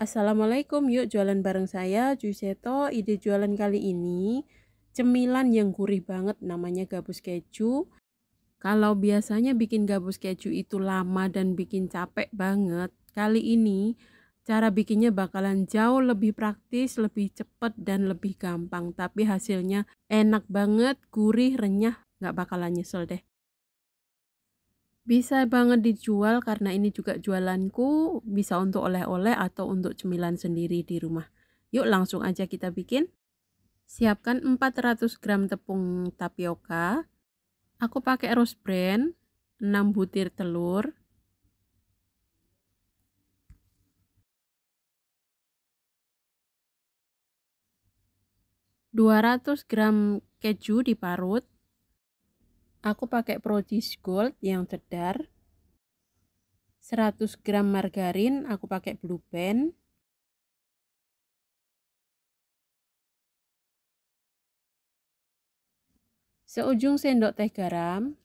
Assalamualaikum, yuk jualan bareng saya Juseto. Ide jualan kali ini cemilan yang gurih banget namanya gabus keju. Kalau biasanya bikin gabus keju itu lama dan bikin capek banget, kali ini cara bikinnya bakalan jauh lebih praktis, lebih cepat dan lebih gampang. Tapi hasilnya enak banget, gurih, renyah, nggak bakalan nyesel deh bisa banget dijual karena ini juga jualanku bisa untuk oleh-oleh atau untuk cemilan sendiri di rumah yuk langsung aja kita bikin siapkan 400 gram tepung tapioka aku pakai rose brand 6 butir telur dua ratus gram keju diparut Aku pakai Produce Gold yang cedar, 100 gram margarin aku pakai Blue Band. Seujung sendok teh garam.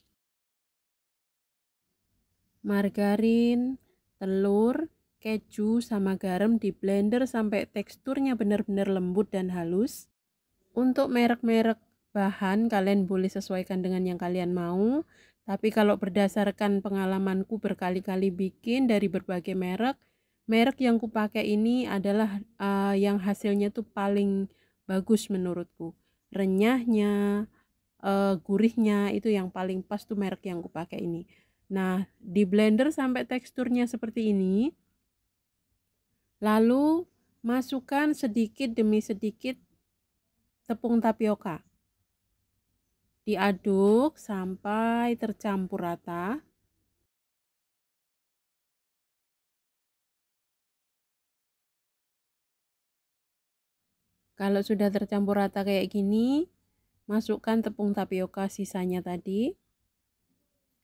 Margarin, telur, keju sama garam di blender sampai teksturnya benar-benar lembut dan halus. Untuk merek-merek bahan kalian boleh sesuaikan dengan yang kalian mau tapi kalau berdasarkan pengalamanku berkali-kali bikin dari berbagai merek merek yang kupakai ini adalah uh, yang hasilnya tuh paling bagus menurutku renyahnya uh, gurihnya itu yang paling pas tuh merek yang kupakai ini nah di blender sampai teksturnya seperti ini lalu masukkan sedikit demi sedikit tepung tapioka diaduk sampai tercampur rata kalau sudah tercampur rata kayak gini masukkan tepung tapioka sisanya tadi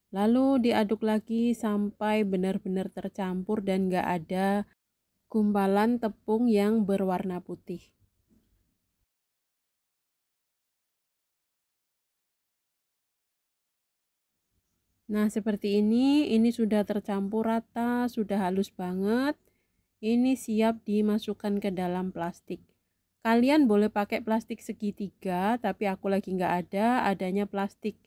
lalu diaduk lagi sampai benar-benar tercampur dan gak ada gumpalan tepung yang berwarna putih Nah, seperti ini, ini sudah tercampur rata, sudah halus banget. Ini siap dimasukkan ke dalam plastik. Kalian boleh pakai plastik segitiga, tapi aku lagi nggak ada, adanya plastik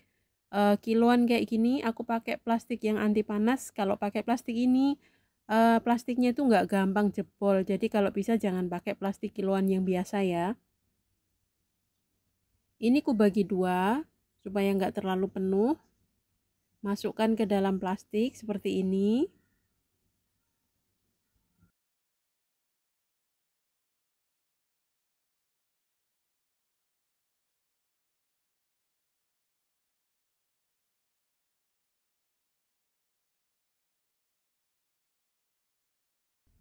e, kiloan kayak gini. Aku pakai plastik yang anti panas. Kalau pakai plastik ini, e, plastiknya itu nggak gampang jebol. Jadi kalau bisa jangan pakai plastik kiloan yang biasa ya. Ini ku bagi dua, supaya nggak terlalu penuh. Masukkan ke dalam plastik seperti ini.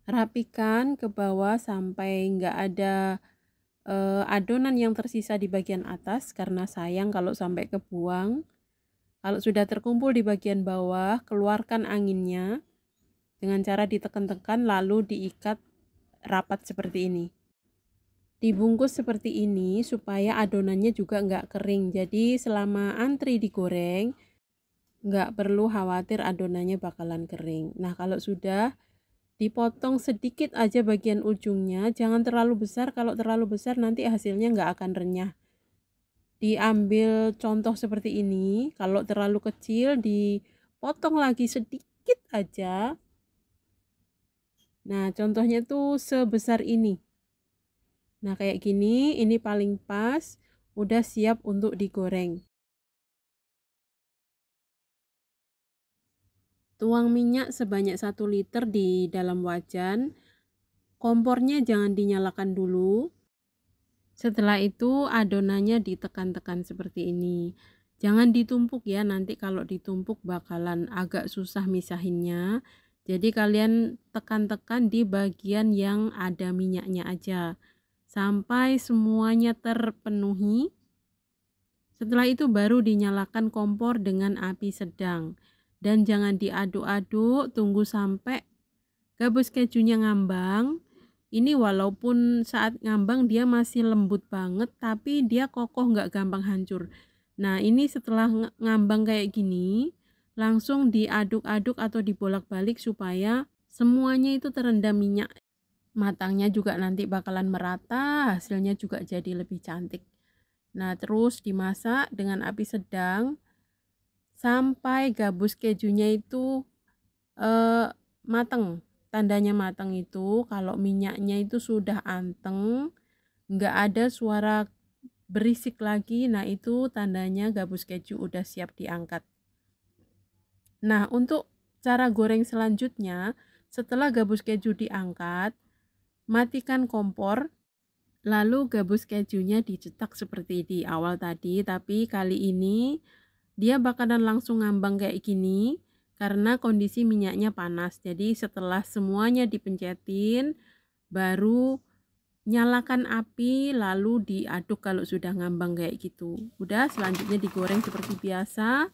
rapikan ke bawah sampai nggak ada eh, adonan yang tersisa di bagian atas karena sayang kalau sampai kebuang kalau sudah terkumpul di bagian bawah, keluarkan anginnya dengan cara ditekan-tekan lalu diikat rapat seperti ini. Dibungkus seperti ini supaya adonannya juga nggak kering. Jadi selama antri digoreng, nggak perlu khawatir adonannya bakalan kering. Nah kalau sudah dipotong sedikit aja bagian ujungnya, jangan terlalu besar. Kalau terlalu besar nanti hasilnya nggak akan renyah diambil contoh seperti ini kalau terlalu kecil dipotong lagi sedikit aja nah contohnya tuh sebesar ini nah kayak gini ini paling pas udah siap untuk digoreng tuang minyak sebanyak 1 liter di dalam wajan kompornya jangan dinyalakan dulu setelah itu adonannya ditekan-tekan seperti ini. Jangan ditumpuk ya, nanti kalau ditumpuk bakalan agak susah misahinnya. Jadi kalian tekan-tekan di bagian yang ada minyaknya aja. Sampai semuanya terpenuhi. Setelah itu baru dinyalakan kompor dengan api sedang. Dan jangan diaduk-aduk, tunggu sampai gabus kejunya ngambang ini walaupun saat ngambang dia masih lembut banget tapi dia kokoh nggak gampang hancur nah ini setelah ngambang kayak gini langsung diaduk-aduk atau dibolak-balik supaya semuanya itu terendam minyak matangnya juga nanti bakalan merata hasilnya juga jadi lebih cantik nah terus dimasak dengan api sedang sampai gabus kejunya itu eh, mateng tandanya matang itu kalau minyaknya itu sudah anteng nggak ada suara berisik lagi nah itu tandanya gabus keju udah siap diangkat nah untuk cara goreng selanjutnya setelah gabus keju diangkat matikan kompor lalu gabus kejunya dicetak seperti di awal tadi tapi kali ini dia bakalan langsung ngambang kayak gini karena kondisi minyaknya panas. Jadi setelah semuanya dipencetin baru nyalakan api lalu diaduk kalau sudah ngambang kayak gitu. Udah selanjutnya digoreng seperti biasa.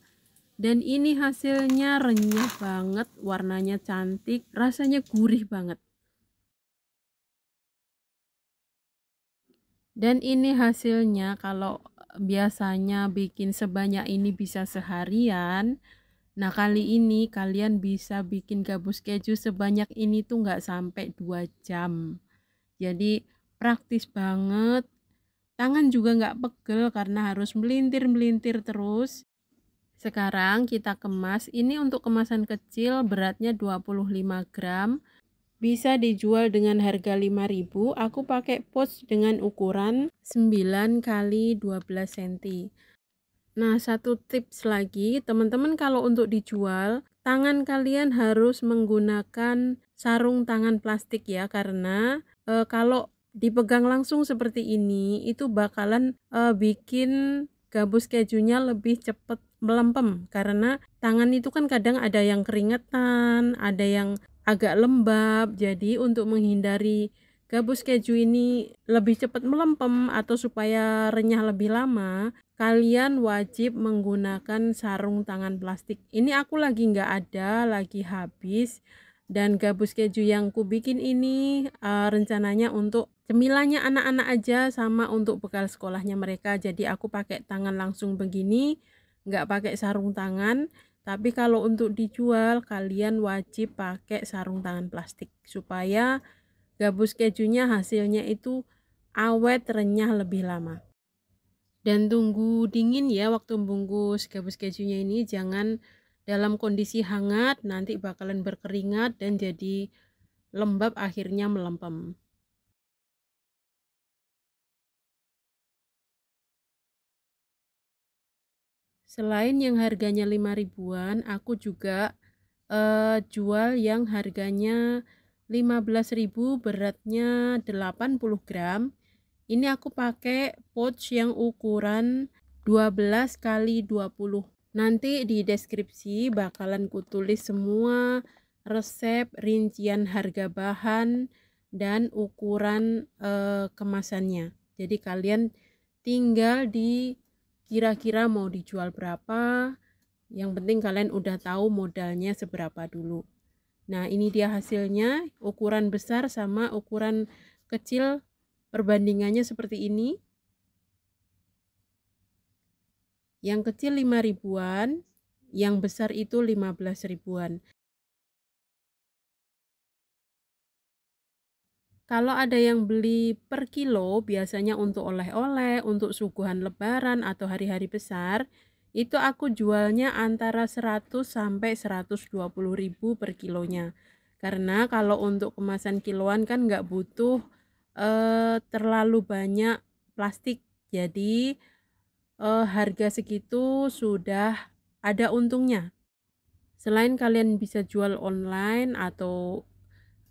Dan ini hasilnya renyah banget, warnanya cantik, rasanya gurih banget. Dan ini hasilnya kalau biasanya bikin sebanyak ini bisa seharian, Nah kali ini kalian bisa bikin gabus keju sebanyak ini tuh nggak sampai 2 jam. Jadi praktis banget. Tangan juga nggak pegel karena harus melintir-melintir terus. Sekarang kita kemas. Ini untuk kemasan kecil beratnya 25 gram. Bisa dijual dengan harga 5000 Aku pakai pos dengan ukuran 9 kali 12 cm. Nah, satu tips lagi, teman-teman kalau untuk dijual, tangan kalian harus menggunakan sarung tangan plastik ya karena e, kalau dipegang langsung seperti ini itu bakalan e, bikin gabus kejunya lebih cepat melempem karena tangan itu kan kadang ada yang keringetan, ada yang agak lembab. Jadi untuk menghindari gabus keju ini lebih cepat melempem atau supaya renyah lebih lama, kalian wajib menggunakan sarung tangan plastik. Ini aku lagi nggak ada, lagi habis. Dan gabus keju yang ku bikin ini uh, rencananya untuk cemilannya anak-anak aja sama untuk bekal sekolahnya mereka. Jadi aku pakai tangan langsung begini, nggak pakai sarung tangan. Tapi kalau untuk dijual kalian wajib pakai sarung tangan plastik supaya Gabus kejunya hasilnya itu awet renyah lebih lama. Dan tunggu dingin ya waktu bungkus gabus kejunya ini jangan dalam kondisi hangat nanti bakalan berkeringat dan jadi lembab akhirnya melempem. Selain yang harganya 5 ribuan, aku juga uh, jual yang harganya 15.000 beratnya 80 gram ini aku pakai pouch yang ukuran 12 kali 20 nanti di deskripsi bakalan kutulis semua resep rincian harga bahan dan ukuran e, kemasannya jadi kalian tinggal di kira-kira mau dijual berapa yang penting kalian udah tahu modalnya seberapa dulu Nah, ini dia hasilnya, ukuran besar sama ukuran kecil perbandingannya seperti ini. Yang kecil 5 ribuan, yang besar itu 15 ribuan. Kalau ada yang beli per kilo, biasanya untuk oleh-oleh, untuk suguhan lebaran atau hari-hari besar, itu aku jualnya antara 100 sampai 120 ribu per kilonya karena kalau untuk kemasan kiloan kan nggak butuh eh, terlalu banyak plastik jadi eh, harga segitu sudah ada untungnya selain kalian bisa jual online atau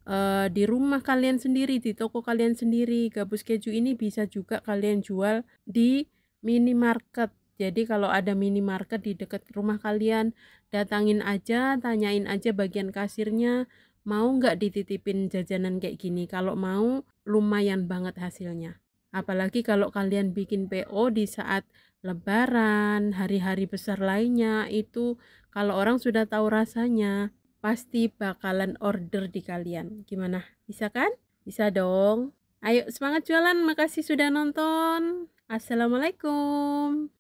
eh, di rumah kalian sendiri di toko kalian sendiri gabus keju ini bisa juga kalian jual di minimarket jadi kalau ada minimarket di dekat rumah kalian, datangin aja, tanyain aja bagian kasirnya, mau nggak dititipin jajanan kayak gini? Kalau mau, lumayan banget hasilnya. Apalagi kalau kalian bikin PO di saat lebaran, hari-hari besar lainnya, itu kalau orang sudah tahu rasanya, pasti bakalan order di kalian. Gimana? Bisa kan? Bisa dong. Ayo semangat jualan, makasih sudah nonton. Assalamualaikum.